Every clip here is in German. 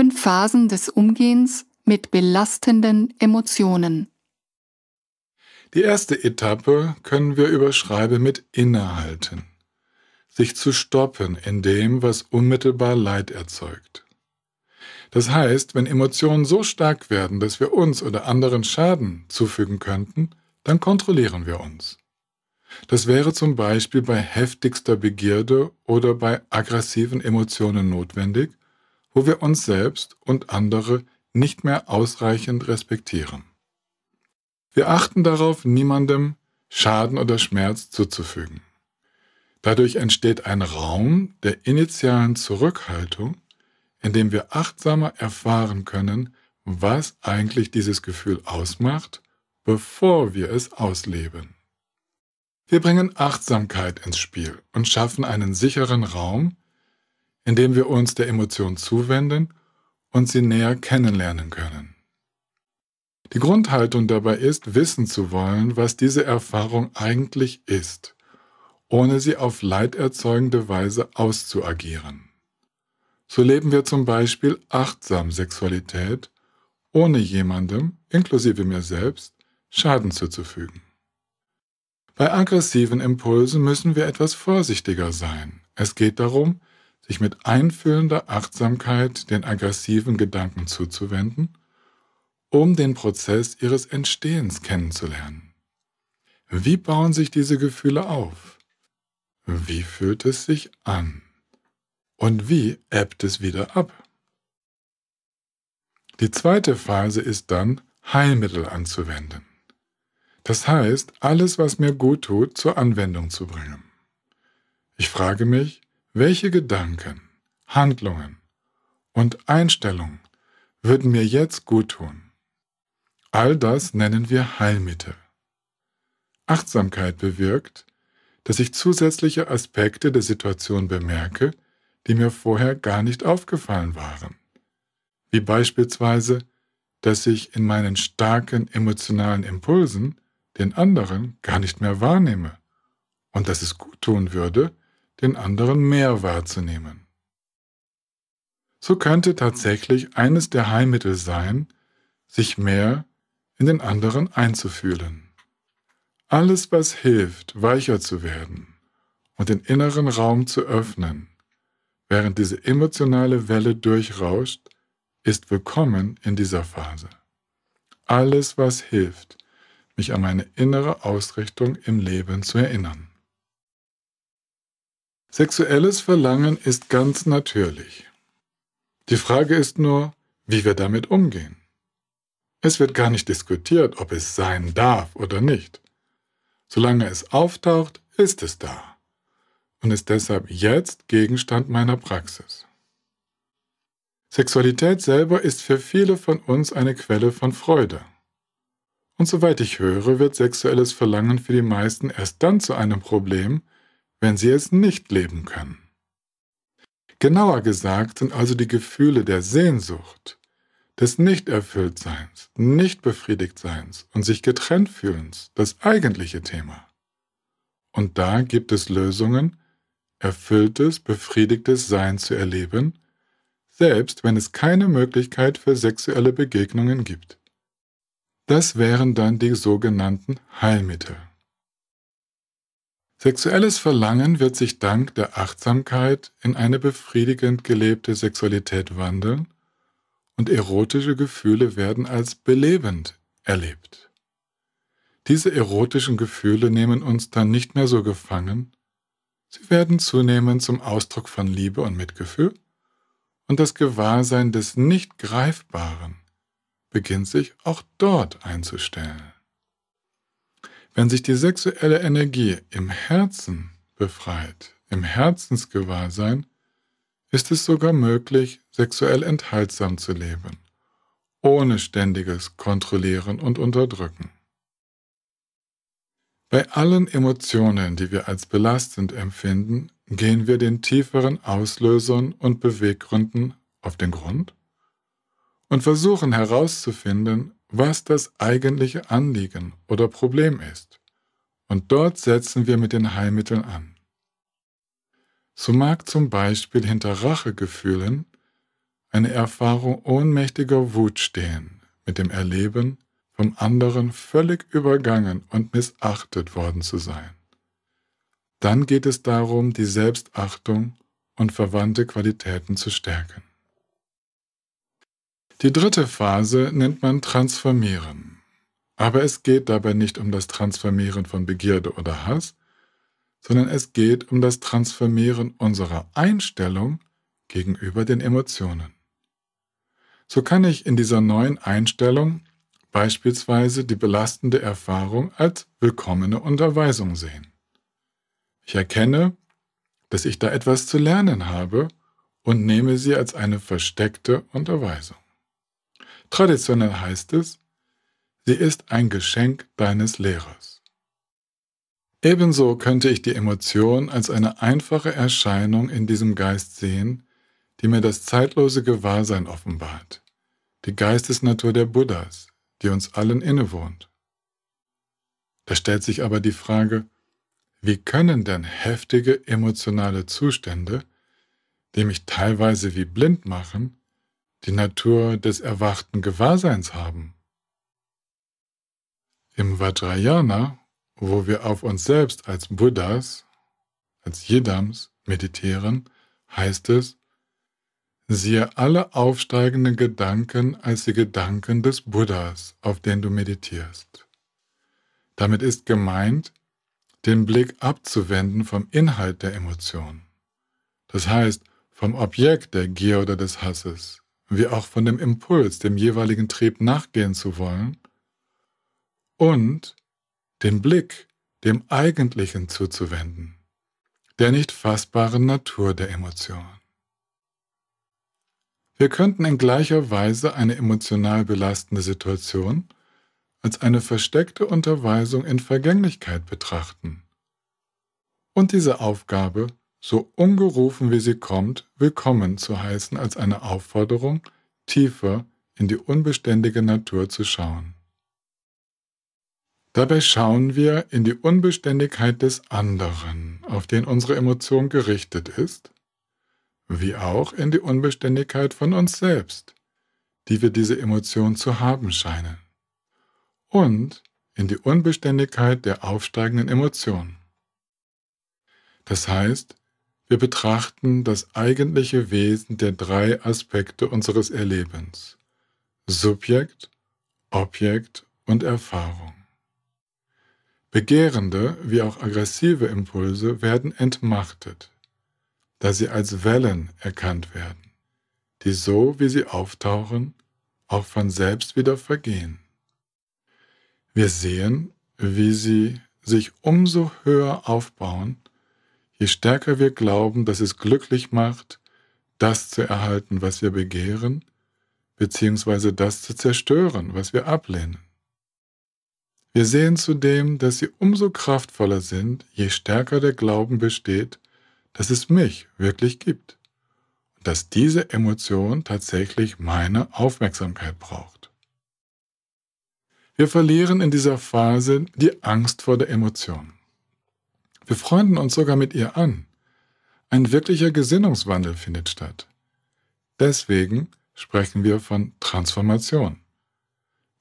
Fünf Phasen des Umgehens mit belastenden Emotionen. Die erste Etappe können wir überschreiben mit Innehalten. Sich zu stoppen in dem, was unmittelbar Leid erzeugt. Das heißt, wenn Emotionen so stark werden, dass wir uns oder anderen Schaden zufügen könnten, dann kontrollieren wir uns. Das wäre zum Beispiel bei heftigster Begierde oder bei aggressiven Emotionen notwendig, wo wir uns selbst und andere nicht mehr ausreichend respektieren. Wir achten darauf, niemandem Schaden oder Schmerz zuzufügen. Dadurch entsteht ein Raum der initialen Zurückhaltung, in dem wir achtsamer erfahren können, was eigentlich dieses Gefühl ausmacht, bevor wir es ausleben. Wir bringen Achtsamkeit ins Spiel und schaffen einen sicheren Raum, indem wir uns der Emotion zuwenden und sie näher kennenlernen können. Die Grundhaltung dabei ist, wissen zu wollen, was diese Erfahrung eigentlich ist, ohne sie auf leiderzeugende Weise auszuagieren. So leben wir zum Beispiel achtsam Sexualität, ohne jemandem, inklusive mir selbst, Schaden zuzufügen. Bei aggressiven Impulsen müssen wir etwas vorsichtiger sein. Es geht darum, sich mit einfühlender Achtsamkeit den aggressiven Gedanken zuzuwenden, um den Prozess ihres Entstehens kennenzulernen. Wie bauen sich diese Gefühle auf? Wie fühlt es sich an? Und wie ebbt es wieder ab? Die zweite Phase ist dann, Heilmittel anzuwenden. Das heißt, alles, was mir gut tut, zur Anwendung zu bringen. Ich frage mich, welche Gedanken, Handlungen und Einstellungen würden mir jetzt guttun? All das nennen wir Heilmittel. Achtsamkeit bewirkt, dass ich zusätzliche Aspekte der Situation bemerke, die mir vorher gar nicht aufgefallen waren. Wie beispielsweise, dass ich in meinen starken emotionalen Impulsen den anderen gar nicht mehr wahrnehme und dass es gut tun würde, den anderen mehr wahrzunehmen. So könnte tatsächlich eines der Heilmittel sein, sich mehr in den anderen einzufühlen. Alles, was hilft, weicher zu werden und den inneren Raum zu öffnen, während diese emotionale Welle durchrauscht, ist willkommen in dieser Phase. Alles, was hilft, mich an meine innere Ausrichtung im Leben zu erinnern. Sexuelles Verlangen ist ganz natürlich. Die Frage ist nur, wie wir damit umgehen. Es wird gar nicht diskutiert, ob es sein darf oder nicht. Solange es auftaucht, ist es da und ist deshalb jetzt Gegenstand meiner Praxis. Sexualität selber ist für viele von uns eine Quelle von Freude. Und soweit ich höre, wird sexuelles Verlangen für die meisten erst dann zu einem Problem, wenn sie es nicht leben können. Genauer gesagt sind also die Gefühle der Sehnsucht, des Nicht-Erfülltseins, Nicht-Befriedigtseins und sich getrennt fühlens das eigentliche Thema. Und da gibt es Lösungen, erfülltes, befriedigtes Sein zu erleben, selbst wenn es keine Möglichkeit für sexuelle Begegnungen gibt. Das wären dann die sogenannten Heilmittel. Sexuelles Verlangen wird sich dank der Achtsamkeit in eine befriedigend gelebte Sexualität wandeln und erotische Gefühle werden als belebend erlebt. Diese erotischen Gefühle nehmen uns dann nicht mehr so gefangen, sie werden zunehmend zum Ausdruck von Liebe und Mitgefühl und das Gewahrsein des Nicht-Greifbaren beginnt sich auch dort einzustellen. Wenn sich die sexuelle Energie im Herzen befreit, im Herzensgewahrsein, ist es sogar möglich, sexuell enthaltsam zu leben, ohne ständiges Kontrollieren und Unterdrücken. Bei allen Emotionen, die wir als belastend empfinden, gehen wir den tieferen Auslösern und Beweggründen auf den Grund und versuchen herauszufinden, was das eigentliche Anliegen oder Problem ist. Und dort setzen wir mit den Heilmitteln an. So mag zum Beispiel hinter Rachegefühlen eine Erfahrung ohnmächtiger Wut stehen, mit dem Erleben, vom anderen völlig übergangen und missachtet worden zu sein. Dann geht es darum, die Selbstachtung und verwandte Qualitäten zu stärken. Die dritte Phase nennt man Transformieren. Aber es geht dabei nicht um das Transformieren von Begierde oder Hass, sondern es geht um das Transformieren unserer Einstellung gegenüber den Emotionen. So kann ich in dieser neuen Einstellung beispielsweise die belastende Erfahrung als willkommene Unterweisung sehen. Ich erkenne, dass ich da etwas zu lernen habe und nehme sie als eine versteckte Unterweisung. Traditionell heißt es, sie ist ein Geschenk deines Lehrers. Ebenso könnte ich die Emotion als eine einfache Erscheinung in diesem Geist sehen, die mir das zeitlose Gewahrsein offenbart, die Geistesnatur der Buddhas, die uns allen innewohnt. Da stellt sich aber die Frage, wie können denn heftige emotionale Zustände, die mich teilweise wie blind machen, die Natur des erwachten Gewahrseins haben. Im Vajrayana, wo wir auf uns selbst als Buddhas, als Jidams meditieren, heißt es, siehe alle aufsteigenden Gedanken als die Gedanken des Buddhas, auf den du meditierst. Damit ist gemeint, den Blick abzuwenden vom Inhalt der Emotion, das heißt vom Objekt der Gier oder des Hasses, wie auch von dem Impuls, dem jeweiligen Trieb nachgehen zu wollen und den Blick dem Eigentlichen zuzuwenden, der nicht fassbaren Natur der Emotion. Wir könnten in gleicher Weise eine emotional belastende Situation als eine versteckte Unterweisung in Vergänglichkeit betrachten und diese Aufgabe so ungerufen wie sie kommt, willkommen zu heißen als eine Aufforderung, tiefer in die unbeständige Natur zu schauen. Dabei schauen wir in die Unbeständigkeit des anderen, auf den unsere Emotion gerichtet ist, wie auch in die Unbeständigkeit von uns selbst, die wir diese Emotion zu haben scheinen, und in die Unbeständigkeit der aufsteigenden Emotion. Das heißt, wir betrachten das eigentliche Wesen der drei Aspekte unseres Erlebens. Subjekt, Objekt und Erfahrung. Begehrende wie auch aggressive Impulse werden entmachtet, da sie als Wellen erkannt werden, die so wie sie auftauchen, auch von selbst wieder vergehen. Wir sehen, wie sie sich umso höher aufbauen je stärker wir glauben, dass es glücklich macht, das zu erhalten, was wir begehren, beziehungsweise das zu zerstören, was wir ablehnen. Wir sehen zudem, dass sie umso kraftvoller sind, je stärker der Glauben besteht, dass es mich wirklich gibt und dass diese Emotion tatsächlich meine Aufmerksamkeit braucht. Wir verlieren in dieser Phase die Angst vor der Emotion. Wir freunden uns sogar mit ihr an. Ein wirklicher Gesinnungswandel findet statt. Deswegen sprechen wir von Transformation.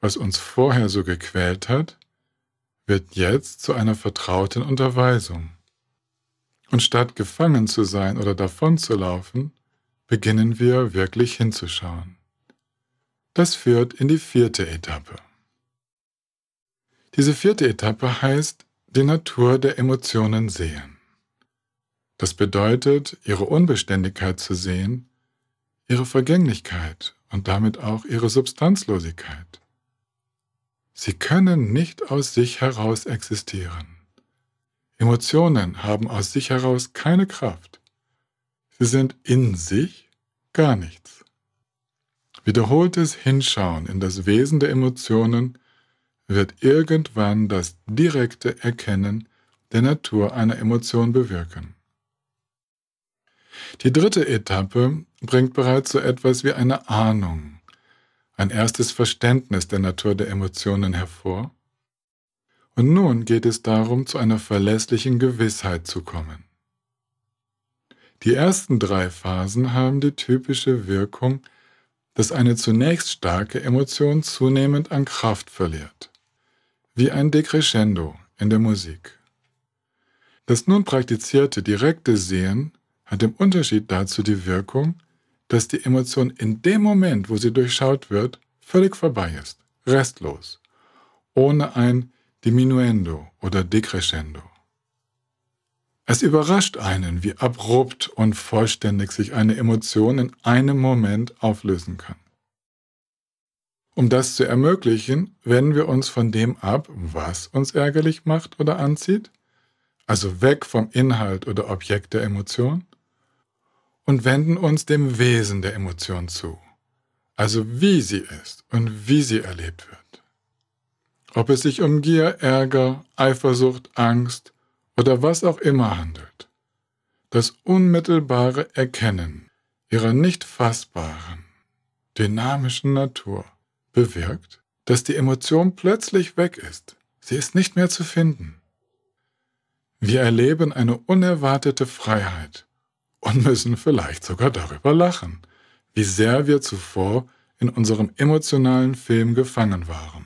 Was uns vorher so gequält hat, wird jetzt zu einer vertrauten Unterweisung. Und statt gefangen zu sein oder davon zu laufen, beginnen wir wirklich hinzuschauen. Das führt in die vierte Etappe. Diese vierte Etappe heißt die Natur der Emotionen sehen. Das bedeutet, ihre Unbeständigkeit zu sehen, ihre Vergänglichkeit und damit auch ihre Substanzlosigkeit. Sie können nicht aus sich heraus existieren. Emotionen haben aus sich heraus keine Kraft. Sie sind in sich gar nichts. Wiederholtes Hinschauen in das Wesen der Emotionen wird irgendwann das direkte Erkennen der Natur einer Emotion bewirken. Die dritte Etappe bringt bereits so etwas wie eine Ahnung, ein erstes Verständnis der Natur der Emotionen hervor. Und nun geht es darum, zu einer verlässlichen Gewissheit zu kommen. Die ersten drei Phasen haben die typische Wirkung, dass eine zunächst starke Emotion zunehmend an Kraft verliert wie ein Decrescendo in der Musik. Das nun praktizierte direkte Sehen hat im Unterschied dazu die Wirkung, dass die Emotion in dem Moment, wo sie durchschaut wird, völlig vorbei ist, restlos, ohne ein Diminuendo oder Decrescendo. Es überrascht einen, wie abrupt und vollständig sich eine Emotion in einem Moment auflösen kann. Um das zu ermöglichen, wenden wir uns von dem ab, was uns ärgerlich macht oder anzieht, also weg vom Inhalt oder Objekt der Emotion, und wenden uns dem Wesen der Emotion zu, also wie sie ist und wie sie erlebt wird. Ob es sich um Gier, Ärger, Eifersucht, Angst oder was auch immer handelt. Das unmittelbare Erkennen ihrer nicht fassbaren, dynamischen Natur bewirkt, dass die Emotion plötzlich weg ist. Sie ist nicht mehr zu finden. Wir erleben eine unerwartete Freiheit und müssen vielleicht sogar darüber lachen, wie sehr wir zuvor in unserem emotionalen Film gefangen waren.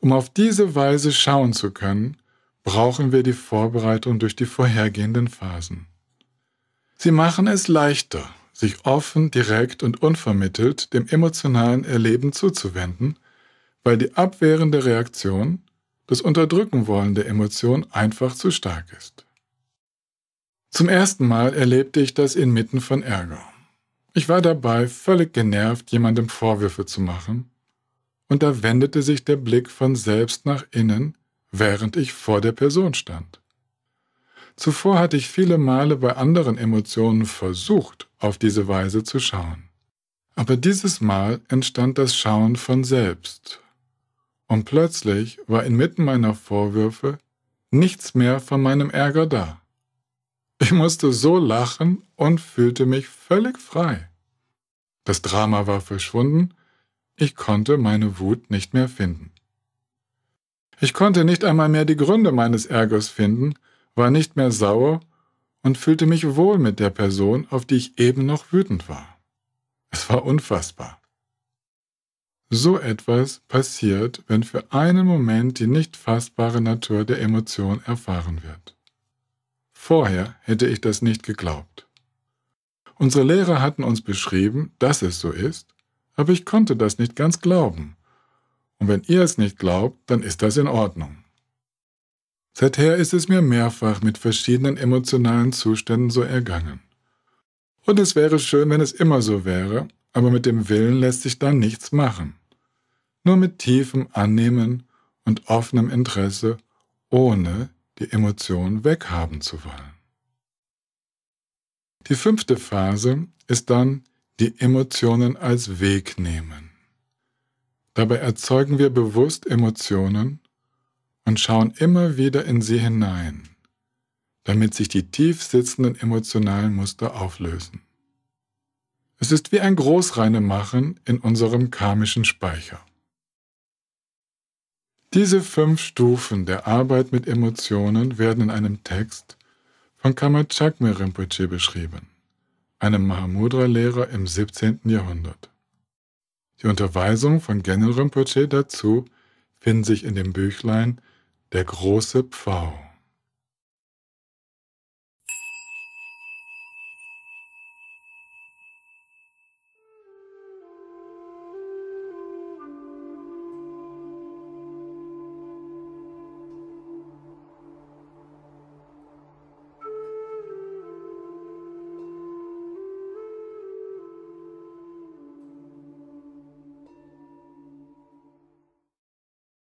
Um auf diese Weise schauen zu können, brauchen wir die Vorbereitung durch die vorhergehenden Phasen. Sie machen es leichter, sich offen, direkt und unvermittelt dem emotionalen Erleben zuzuwenden, weil die abwehrende Reaktion, das Unterdrücken wollen der Emotion einfach zu stark ist. Zum ersten Mal erlebte ich das inmitten von Ärger. Ich war dabei völlig genervt, jemandem Vorwürfe zu machen, und da wendete sich der Blick von selbst nach innen, während ich vor der Person stand. Zuvor hatte ich viele Male bei anderen Emotionen versucht, auf diese Weise zu schauen. Aber dieses Mal entstand das Schauen von selbst. Und plötzlich war inmitten meiner Vorwürfe nichts mehr von meinem Ärger da. Ich musste so lachen und fühlte mich völlig frei. Das Drama war verschwunden, ich konnte meine Wut nicht mehr finden. Ich konnte nicht einmal mehr die Gründe meines Ärgers finden, war nicht mehr sauer und fühlte mich wohl mit der Person, auf die ich eben noch wütend war. Es war unfassbar. So etwas passiert, wenn für einen Moment die nicht fassbare Natur der Emotion erfahren wird. Vorher hätte ich das nicht geglaubt. Unsere Lehrer hatten uns beschrieben, dass es so ist, aber ich konnte das nicht ganz glauben. Und wenn ihr es nicht glaubt, dann ist das in Ordnung. Seither ist es mir mehrfach mit verschiedenen emotionalen Zuständen so ergangen. Und es wäre schön, wenn es immer so wäre, aber mit dem Willen lässt sich da nichts machen. Nur mit tiefem Annehmen und offenem Interesse, ohne die Emotion weghaben zu wollen. Die fünfte Phase ist dann die Emotionen als Weg nehmen. Dabei erzeugen wir bewusst Emotionen, und schauen immer wieder in sie hinein, damit sich die tief sitzenden emotionalen Muster auflösen. Es ist wie ein machen in unserem karmischen Speicher. Diese fünf Stufen der Arbeit mit Emotionen werden in einem Text von Kamachakme Rinpoche beschrieben, einem Mahamudra-Lehrer im 17. Jahrhundert. Die Unterweisung von Genel Rinpoche dazu finden sich in dem Büchlein der große Pfau.